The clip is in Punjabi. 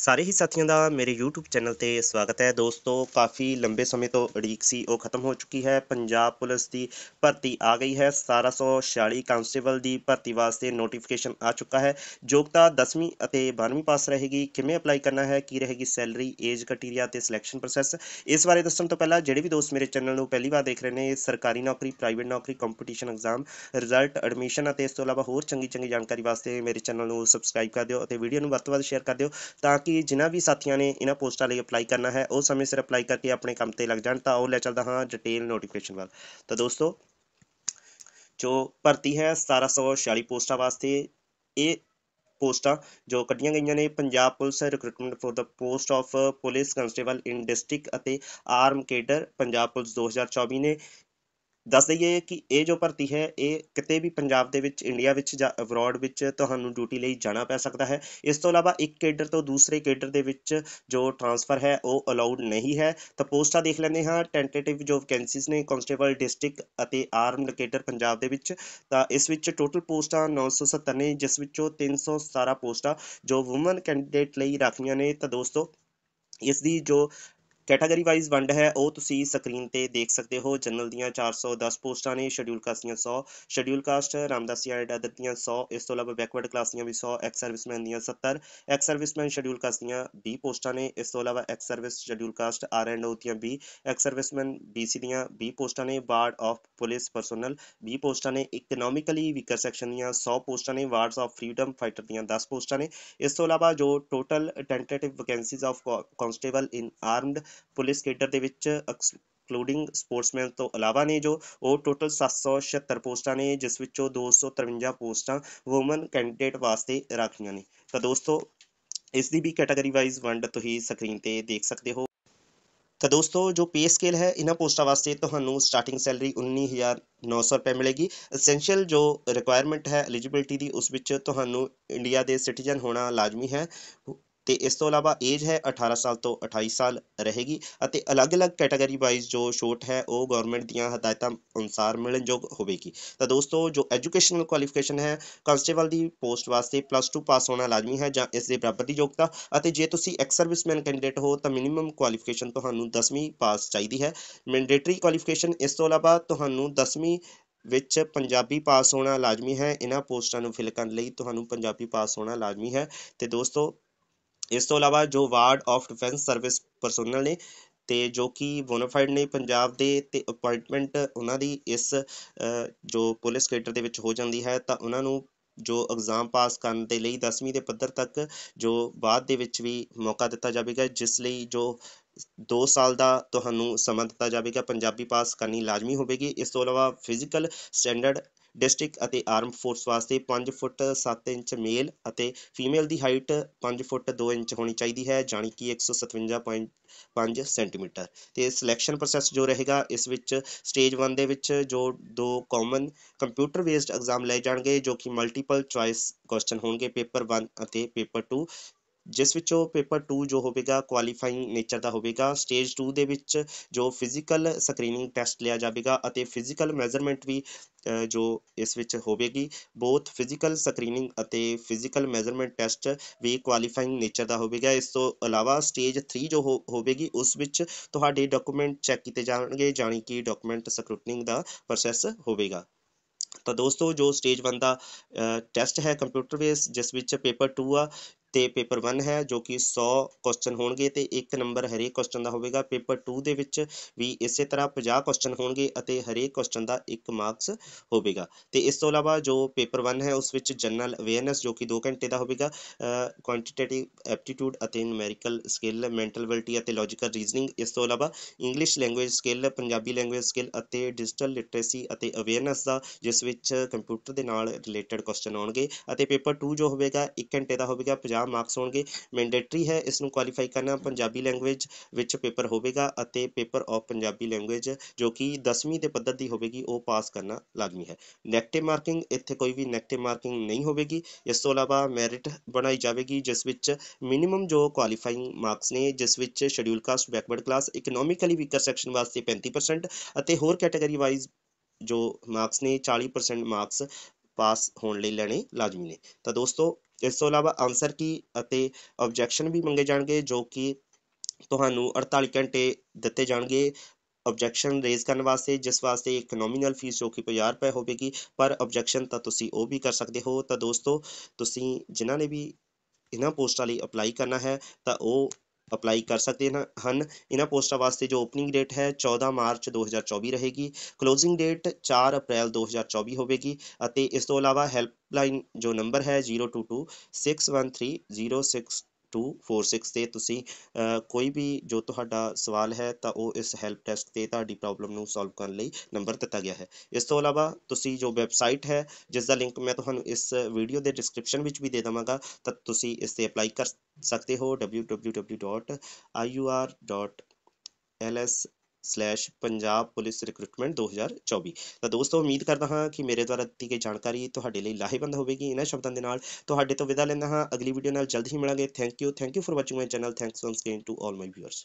ਸਾਰੇ ਹੀ ਸਾਥੀਆਂ ਦਾ ਮੇਰੇ YouTube ਚੈਨਲ ਤੇ ਸਵਾਗਤ ਹੈ ਦੋਸਤੋ ਕਾਫੀ ਲੰਬੇ ਸਮੇਂ ਤੋਂ ਅੜੀਕ ਸੀ ਉਹ ਖਤਮ ਹੋ ਚੁੱਕੀ ਹੈ ਪੰਜਾਬ ਪੁਲਿਸ ਦੀ ਭਰਤੀ ਆ ਗਈ ਹੈ 1746 ਕਾਂਸਟੇਬਲ ਦੀ ਭਰਤੀ ਵਾਸਤੇ ਨੋਟੀਫਿਕੇਸ਼ਨ ਆ ਚੁੱਕਾ ਹੈ ਯੋਗਤਾ 10ਵੀਂ ਅਤੇ 12ਵੀਂ ਪਾਸ ਰਹੇਗੀ ਕਿਵੇਂ ਅਪਲਾਈ ਕਰਨਾ ਹੈ ਕੀ ਰਹੇਗੀ ਸੈਲਰੀ ਏਜ ਕਟੀਰੀਆ ਤੇ ਸਿਲੈਕਸ਼ਨ ਪ੍ਰੋਸੈਸ ਇਸ ਬਾਰੇ ਦੱਸਣ ਤੋਂ ਪਹਿਲਾਂ ਜਿਹੜੇ ਵੀ ਦੋਸਤ ਮੇਰੇ ਚੈਨਲ ਨੂੰ ਪਹਿਲੀ ਵਾਰ ਦੇਖ ਰਹੇ ਨੇ ਸਰਕਾਰੀ ਨੌਕਰੀ ਪ੍ਰਾਈਵੇਟ ਨੌਕਰੀ ਕੰਪੀਟੀਸ਼ਨ ਐਗਜ਼ਾਮ ਰਿਜ਼ਲਟ ਐਡਮਿਸ਼ਨ ਅਤੇ ਇਸ ਤੋਂ ਇਲਾਵਾ ਹੋਰ ਚੰਗੀ ਚੰਗੀ ਜਾਣਕਾਰੀ ਵਾਸਤੇ ਮੇਰੇ ਚੈਨਲ ਨੂੰ ਸਬਸਕ੍ਰਾਈਬ ਕਰ ਦਿਓ ਅਤੇ ਵੀਡੀਓ ਨੂੰ ਵੱਧ ਤੋਂ ਵੱਧ ਸ਼ੇਅਰ ਕਰ ਦਿਓ ਤਾਂ ਕਿ ਜਿਨ੍ਹਾਂ ਵੀ ਸਾਥੀਆਂ ਨੇ ਇਹਨਾਂ ਪੋਸਟਾਂ ਲਈ ਅਪਲਾਈ ਕਰਨਾ ਹੈ ਉਹ ਸਮੇਂ ਸਿਰ ਅਪਲਾਈ ਕਰਕੇ ਆਪਣੇ ਕੰਮ ਤੇ ਲੱਗ ਜਾਣ ਤਾਂ ਉਹ ਲੈ ਚੱਲਦਾ ਹਾਂ ਡਿਟੇਲ ਨੋਟੀਫਿਕੇਸ਼ਨ ਵੱਲ ਤਾਂ ਦੋਸਤੋ ਜੋ ਭਰਤੀ ਹੈ 1746 ਪੋਸਟਾਂ ਵਾਸਤੇ ਇਹ ਪੋਸਟਾਂ ਜੋ ਕੱਢੀਆਂ ਗਈਆਂ ਨੇ Punjab police recruitment for the post of police constable in district ਅਤੇ ਆਰਮ ਕੇਡਰ ਪੰਜਾਬ ਪੁਲਿਸ 2024 ਨੇ ਦੱਸ ਦਈਏ ਕਿ ਇਹ ਜੋ ਭਰਤੀ ਹੈ ਇਹ ਕਿਤੇ ਵੀ ਪੰਜਾਬ ਦੇ ਵਿੱਚ ਇੰਡੀਆ ਵਿੱਚ ਜਾਂ ਅਬਰੋਡ ਵਿੱਚ ਤੁਹਾਨੂੰ ਡਿਊਟੀ ਲਈ ਜਾਣਾ ਪੈ ਸਕਦਾ ਹੈ ਇਸ ਤੋਂ ਇਲਾਵਾ ਇੱਕ ਕੇਡਰ ਤੋਂ ਦੂਸਰੇ ਕੇਡਰ ਦੇ ਵਿੱਚ ਜੋ ਟ੍ਰਾਂਸਫਰ ਹੈ ਉਹ ਅਲਾਉਡ ਨਹੀਂ ਹੈ ਤਾਂ ਪੋਸਟਾਂ ਦੇਖ ਲੈਂਦੇ ਹਾਂ ਟੈਂਟੇਟਿਵ ਜੋ ਵੈਕੈਂਸੀਜ਼ ਨੇ ਕਨਸਟੇਬਲ ਡਿਸਟ੍ਰਿਕਟ ਅਤੇ ਆਰਮਡ ਕੈਡਰ ਪੰਜਾਬ ਦੇ ਵਿੱਚ ਤਾਂ ਇਸ ਵਿੱਚ ਟੋਟਲ ਪੋਸਟਾਂ 970 ਨੇ ਜਿਸ ਵਿੱਚੋਂ 317 ਪੋਸਟਾਂ ਜੋ ਔਮਨ ਕੈਂਡੀਡੇਟ ਲਈ ਰੱਖੀਆਂ ਨੇ ਤਾਂ ਦੋਸਤੋ ਇਸ ਦੀ ਜੋ कैटागरी वाइज वंड है वह तुम स्क्रीन पर देख सकते हो जनरल दिया चार सौ दस पोस्टा ने शड्यूल कास्ट दिया सौ शड्यूल कास्ट रामदासिया एड दी सौ इस तुम अलावा बैकवर्ड क्लास दिया भी सौ एक्स सर्विसमैन दिया सत्तर एक्स सर्विसमैन शड्यूल कास्ट दिया भी पोस्टा ने इस तुम अलावा ex service schedule caste R and O दिया भी एक्स सर्विसमैन बी सी दिया भी पोस्टा ने वार्ड ऑफ पुलिस परसोनल भी पोस्टा ने इकनोमिकली वीकर सैक्शन दिया सौ पोस्टा ने वार्ड ऑफ फ्रीडम फाइटर दिया दस पोस्टा ने इस तुम अलावा जो total tentative vacancies of constable in armed police cadre ਦੇ ਵਿੱਚ ਇਨਕਲੂਡਿੰਗ ਸਪੋਰਟਸਮੈਨ ਤੋਂ ਇਲਾਵਾ ਨੇ ਜੋ ਉਹ ਟੋਟਲ 776 ਪੋਸਟਾਂ ਨੇ ਜਿਸ ਵਿੱਚੋਂ 253 ਪੋਸਟਾਂ ਔਮਨ ਕੈਂਡੀਡੇਟ ਵਾਸਤੇ ਰੱਖੀਆਂ ਨੇ ਤਾਂ ਦੋਸਤੋ ਇਸ ਦੀ ਵੀ ਕੈਟਾਗਰੀ ਵਾਈਜ਼ ਵੰਡ ਤੁਸੀਂ ਸਕਰੀਨ ਤੇ ਦੇਖ ਸਕਦੇ ਹੋ ਤਾਂ ਦੋਸਤੋ ਜੋ ਪੇ ਸਕੇਲ ਹੈ ਇਹਨਾਂ ਪੋਸਟਾਂ ਵਾਸਤੇ ਤੁਹਾਨੂੰ ਸਟਾਰਟਿੰਗ ਸੈਲਰੀ 19900 ਰੁਪਏ ਮਿਲੇਗੀ ਐਸੈਂਸ਼ੀਅਲ ਜੋ ਰਿਕੁਆਇਰਮੈਂਟ ਹੈ ਐਲੀਜੀਬਿਲਟੀ ਦੀ ਉਸ ਵਿੱਚ ਤੁਹਾਨੂੰ ਇੰਡੀਆ ਦੇ ਸਿਟੀਜ਼ਨ ਹੋਣਾ ਲਾਜ਼ਮੀ ਹੈ ਤੇ ਇਸ ਤੋਂ ਇਲਾਵਾ ਏਜ ਹੈ 18 ਸਾਲ ਤੋਂ 28 ਸਾਲ ਰਹੇਗੀ ਅਤੇ ਅਲੱਗ-ਅਲੱਗ ਕੈਟਾਗਰੀ ਵਾਈਜ਼ ਜੋ ਛੋਟ ਹੈ ਉਹ ਗਵਰਨਮੈਂਟ ਦੀਆਂ ਹਦਾਇਤਾਂ ਅਨੁਸਾਰ ਮਿਲਣਯੋਗ ਹੋਵੇਗੀ ਤਾਂ ਦੋਸਤੋ ਜੋ ਐਜੂਕੇਸ਼ਨਲ ਕੁਆਲੀਫਿਕੇਸ਼ਨ ਹੈ ਕਨਸਟੇਬਲ ਦੀ ਪੋਸਟ ਵਾਸਤੇ ਪਲੱਸ 2 ਪਾਸ ਹੋਣਾ ਲਾਜ਼ਮੀ ਹੈ ਜਾਂ ਇਸ ਦੇ ਬਰਾਬਰ ਦੀ ਯੋਗਤਾ ਅਤੇ ਜੇ ਤੁਸੀਂ ਐਕਸ ਸਰਵਿਸਮੈਨ ਕੈਂਡੀਡੇਟ ਹੋ ਤਾਂ ਮਿਨੀਮਮ ਕੁਆਲੀਫਿਕੇਸ਼ਨ ਤੁਹਾਨੂੰ 10ਵੀਂ ਪਾਸ ਚਾਹੀਦੀ ਹੈ ਮੈਂਡੇਟਰੀ ਕੁਆਲੀਫਿਕੇਸ਼ਨ ਇਸ ਤੋਂ ਇਲਾਵਾ ਤੁਹਾਨੂੰ 10ਵੀਂ ਵਿੱਚ ਪੰਜਾਬੀ ਪਾਸ ਹੋਣਾ ਲਾਜ਼ਮੀ ਹੈ ਇਹਨਾਂ ਪੋਸਟਾਂ ਨੂੰ ਫਿਲ ਕਰਨ ਲਈ ਤੁਹਾਨੂੰ ਪੰਜਾਬੀ ਪਾਸ ਹੋਣਾ ਲਾਜ਼ਮੀ ਹੈ ਤੇ ਦੋਸਤੋ ਇਸ ਤੋਂ ਇਲਾਵਾ ਜੋ ward of defence service personnel ਨੇ ਤੇ ਜੋ ਕਿ ਬੋਨਾਫਾਈਡ ਨੇ ਪੰਜਾਬ ਦੇ ਤੇ ਅਪਾਇੰਟਮੈਂਟ ਉਹਨਾਂ ਦੀ ਇਸ ਜੋ ਪੁਲਿਸ ਕੈਡਰ ਦੇ ਵਿੱਚ ਹੋ ਜਾਂਦੀ ਹੈ ਤਾਂ ਉਹਨਾਂ ਨੂੰ ਜੋ ਐਗਜ਼ਾਮ ਪਾਸ ਕਰਨ ਦੇ ਲਈ 10ਵੀਂ ਦੇ ਪੱਧਰ ਤੱਕ ਜੋ ਬਾਅਦ ਦੇ ਵਿੱਚ ਵੀ ਮੌਕਾ ਦਿੱਤਾ ਜਾਵੇਗਾ ਜਿਸ ਲਈ ਜੋ 2 ਸਾਲ ਦਾ ਤੁਹਾਨੂੰ ਸਮਾਂ ਦਿੱਤਾ ਜਾਵੇਗਾ ਪੰਜਾਬੀ ਪਾਸ ਕਰਨੀ ਲਾਜ਼ਮੀ ਹੋਵੇਗੀ ਇਸ ਤੋਂ ਇਲਾਵਾ ਫਿਜ਼ੀਕਲ ਸਟੈਂਡਰਡ ਡਿਸਟ੍ਰਿਕਟ ਅਤੇ ਆਰਮ ਫੋਰਸ ਵਾਸਤੇ 5 ਫੁੱਟ 7 ਇੰਚ ਮੇਲ ਅਤੇ ਫੀਮੇਲ ਦੀ ਹਾਈਟ 5 ਫੁੱਟ 2 ਇੰਚ ਹੋਣੀ ਚਾਹੀਦੀ ਹੈ ਜਾਨੀ ਕਿ 157.5 ਸੈਂਟੀਮੀਟਰ ਤੇ ਸਿਲੈਕਸ਼ਨ ਪ੍ਰੋਸੈਸ ਜੋ ਰਹੇਗਾ ਇਸ ਵਿੱਚ ਸਟੇਜ 1 ਦੇ ਵਿੱਚ ਜੋ ਦੋ ਕਾਮਨ ਕੰਪਿਊਟਰ ਬੇਸਡ ਐਗਜ਼ਾਮ ਲਏ ਜਾਣਗੇ ਜੋ ਕਿ ਮਲਟੀਪਲ ਚੁਆਇਸ ਕੁਐਸਚਨ ਹੋਣਗੇ ਪੇਪਰ 1 ਅਤੇ ਪੇਪਰ 2 ਜਿਸ ਵਿੱਚੋਂ ਪੇਪਰ 2 ਜੋ ਹੋਵੇਗਾ ਕੁਆਲੀਫਾਈਂਗ ਨੇਚਰ ਦਾ ਹੋਵੇਗਾ ਸਟੇਜ 2 ਦੇ ਵਿੱਚ ਜੋ ਫਿਜ਼ੀਕਲ ਸਕਰੀਨਿੰਗ ਟੈਸਟ ਲਿਆ ਜਾਵੇਗਾ ਅਤੇ ਫਿਜ਼ੀਕਲ ਮੈਜ਼ਰਮੈਂਟ ਵੀ ਜੋ ਇਸ ਵਿੱਚ ਹੋਵੇਗੀ ਬੋਥ ਫਿਜ਼ੀਕਲ ਸਕਰੀਨਿੰਗ ਅਤੇ ਫਿਜ਼ੀਕਲ ਮੈਜ਼ਰਮੈਂਟ ਟੈਸਟ ਵੀ ਕੁਆਲੀਫਾਈਂਗ ਨੇਚਰ ਦਾ ਹੋਵੇਗਾ ਇਸ ਤੋਂ ਇਲਾਵਾ ਸਟੇਜ 3 ਜੋ ਹੋਵੇਗੀ ਉਸ ਵਿੱਚ ਤੁਹਾਡੇ ਡਾਕੂਮੈਂਟ ਚੈੱਕ ਕੀਤੇ ਜਾਣਗੇ ਜਾਨੀ ਕਿ ਡਾਕੂਮੈਂਟ ਸਕਰੂਟਨਿੰਗ ਦਾ ਪ੍ਰੋਸੈਸ ਹੋਵੇਗਾ ਤਾਂ ਦੋਸਤੋ ਜੋ ਸਟੇਜ 1 ਦਾ ਟੈਸਟ ਹੈ ਕੰਪਿਊਟਰ ਬੇਸ ਜਿਸ ਵਿੱਚ ਪੇਪਰ 2 ਆ ਤੇ ਪੇਪਰ 1 ਹੈ ਜੋ ਕਿ 100 ਕੁਐਸਚਨ ਹੋਣਗੇ ਤੇ ਇੱਕ ਨੰਬਰ ਹਰੇਕ ਕੁਐਸਚਨ ਦਾ ਹੋਵੇਗਾ ਪੇਪਰ 2 ਦੇ ਵਿੱਚ ਵੀ ਇਸੇ ਤਰ੍ਹਾਂ 50 ਕੁਐਸਚਨ ਹੋਣਗੇ ਅਤੇ ਹਰੇਕ ਕੁਐਸਚਨ ਦਾ ਇੱਕ ਮਾਰਕਸ ਹੋਵੇਗਾ ਤੇ ਇਸ ਤੋਂ ਇਲਾਵਾ ਜੋ ਪੇਪਰ 1 ਹੈ ਉਸ ਵਿੱਚ ਜਨਰਲ ਅਵੇਅਰਨੈਸ ਜੋ ਕਿ 2 ਘੰਟੇ ਦਾ ਹੋਵੇਗਾ ਕੁਆਂਟੀਟੇਟਿਵ ਐਪਟੀਟਿਊਡ ਅਤੇ ਨਿਊਮੈਰੀਕਲ ਸਕਿੱਲ ਮੈਂਟਲ ਐਬਿਲਿਟੀ ਅਤੇ ਲੌਜੀਕਲ ਰੀਜ਼ਨਿੰਗ ਇਸ ਤੋਂ ਇਲਾਵਾ English language skill Punjabi language skill ਅਤੇ ਡਿਜੀਟਲ ਲਿਟਰੇਸੀ ਅਤੇ ਅਵੇਅਰਨੈਸ ਦਾ ਜਿਸ ਵਿੱਚ ਕੰਪਿਊਟਰ ਦੇ ਨਾਲ ਰਿਲੇਟਡ ਕੁਐਸਚਨ ਆਉਣਗੇ ਅਤੇ ਪੇਪਰ 2 ਜੋ ਹੋਵੇਗਾ 1 ਘੰਟੇ ਦਾ ਹੋਵੇਗਾ 50 ਮਾਰਕਸ ਹੋਣਗੇ ਮੈਂਡੇਟਰੀ ਹੈ ਇਸ ਨੂੰ ਕੁਆਲੀਫਾਈ ਕਰਨਾ ਪੰਜਾਬੀ ਲੈਂਗੁਏਜ ਵਿੱਚ ਪੇਪਰ ਹੋਵੇਗਾ ਅਤੇ ਪੇਪਰ ਆਫ ਪੰਜਾਬੀ ਲੈਂਗੁਏਜ ਜੋ ਕਿ 10ਵੀਂ ਦੇ ਪੱਧਰ ਦੀ ਹੋਵੇਗੀ ਉਹ ਪਾਸ ਕਰਨਾ ਲਾਜ਼ਮੀ ਹੈ ਨੈਗੇਟਿਵ ਮਾਰਕਿੰਗ ਇੱਥੇ ਕੋਈ ਵੀ ਨੈਗੇਟਿਵ ਮਾਰਕਿੰਗ ਨਹੀਂ ਹੋਵੇਗੀ ਇਸ ਤੋਂ ਇਲਾਵਾ ਮੈਰਿਟ ਬਣਾਈ ਜਾਵੇਗੀ ਜਿਸ ਵਿੱਚ ਮਿਨੀਮਮ ਜੋ ਕੁਆਲੀਫਾਈਂਗ ਮਾਰਕਸ ਨੇ ਜਿਸ ਵਿੱਚ schedule caste backward class economically weaker section ਵਾਸਤੇ 35% ਅਤੇ ਹੋਰ ਕੈਟਾਗਰੀ ਵਾਈਜ਼ ਜੋ ਮਾਰਕਸ ਨੇ 40% ਮਾਰਕਸ ਪਾਸ ਹੋਣ ਲਈ ਲੈਣੇ ਲਾਜ਼ਮੀ ਨੇ ਤਾਂ ਦੋਸਤੋ ਇਸ ਤੋਂ ਇਲਾਵਾ ਆਨਸਰ ਕੀ ਅਤੇ ਆਬਜੈਕਸ਼ਨ ਵੀ ਮੰਗੇ ਜਾਣਗੇ ਜੋ ਕਿ ਤੁਹਾਨੂੰ 48 ਘੰਟੇ ਦਿੱਤੇ ਜਾਣਗੇ ਆਬਜੈਕਸ਼ਨ ਰੇਜ਼ ਕਰਨ ਵਾਸਤੇ ਜਿਸ ਵਾਸਤੇ ਇੱਕ ਨੋਮੀਨਲ ਫੀਸ ਜੋ ਕਿ 50 ਰੁਪਏ ਹੋਵੇਗੀ ਪਰ ਆਬਜੈਕਸ਼ਨ ਤਾਂ ਤੁਸੀਂ ਉਹ ਵੀ ਕਰ ਸਕਦੇ ਹੋ ਤਾਂ ਦੋਸਤੋ ਤੁਸੀਂ ਜਿਨ੍ਹਾਂ ਨੇ ਵੀ ਇਹਨਾਂ ਪੋਸਟਾਂ ਲਈ ਅਪਲਾਈ ਕਰਨਾ ਹੈ ਤਾਂ ਉਹ ਅਪਲਾਈ ਕਰ ਸਕਦੇ ਹਨ ਇਹਨਾਂ ਪੋਸਟਾਂ ਵਾਸਤੇ ਜੋ ਓਪਨਿੰਗ ਡੇਟ ਹੈ 14 ਮਾਰਚ 2024 ਰਹੇਗੀ ਕਲੋਜ਼ਿੰਗ ਡੇਟ 4 ਅਪ੍ਰੈਲ 2024 ਹੋਵੇਗੀ ਅਤੇ ਇਸ ਤੋਂ ਇਲਾਵਾ ਹੈਲਪਲਾਈਨ ਜੋ ਨੰਬਰ ਹੈ 02261306 ਟੂ 'ਤੇ ਤੁਸੀਂ ਕੋਈ ਵੀ ਜੋ ਤੁਹਾਡਾ ਸਵਾਲ ਹੈ ਤਾਂ ਉਹ ਇਸ ਹੈਲਪ ਡੈਸਕ 'ਤੇ ਤੁਹਾਡੀ ਪ੍ਰੋਬਲਮ ਨੂੰ ਸੋਲਵ ਕਰਨ ਲਈ ਨੰਬਰ ਦਿੱਤਾ ਗਿਆ ਹੈ ਇਸ ਤੋਂ ਇਲਾਵਾ ਤੁਸੀਂ ਜੋ ਵੈਬਸਾਈਟ ਹੈ ਜਿਸ ਦਾ ਲਿੰਕ ਮੈਂ ਤੁਹਾਨੂੰ ਇਸ ਵੀਡੀਓ ਦੇ ਡਿਸਕ੍ਰਿਪਸ਼ਨ ਵਿੱਚ ਵੀ ਦੇ ਦਵਾਂਗਾ ਤਾਂ ਤੁਸੀਂ ਇਸ 'ਤੇ ਅਪਲਾਈ ਕਰ ਸਕਦੇ ਹੋ www.iur.ls slash Punjab police recruitment 2024 ਤਾਂ ਦੋਸਤੋ ਉਮੀਦ ਕਰਦਾ ਹਾਂ ਕਿ ਮੇਰੇ ਦੁਆਰਾ ਦਿੱਤੀ ਗਈ ਜਾਣਕਾਰੀ ਤੁਹਾਡੇ ਲਈ ਲਾਹੇਵੰਦ ਹੋਵੇਗੀ ਇਹਨਾਂ ਸ਼ਬਦਾਂ ਦੇ ਨਾਲ ਤੁਹਾਡੇ ਤੋਂ ਵਿਦਾ ਲੈਂਦਾ ਹਾਂ ਅਗਲੀ ਵੀਡੀਓ ਨਾਲ ਜਲਦੀ ਹੀ ਮਿਲਾਂਗੇ thank you thank you for watching my channel thanks once again to all my viewers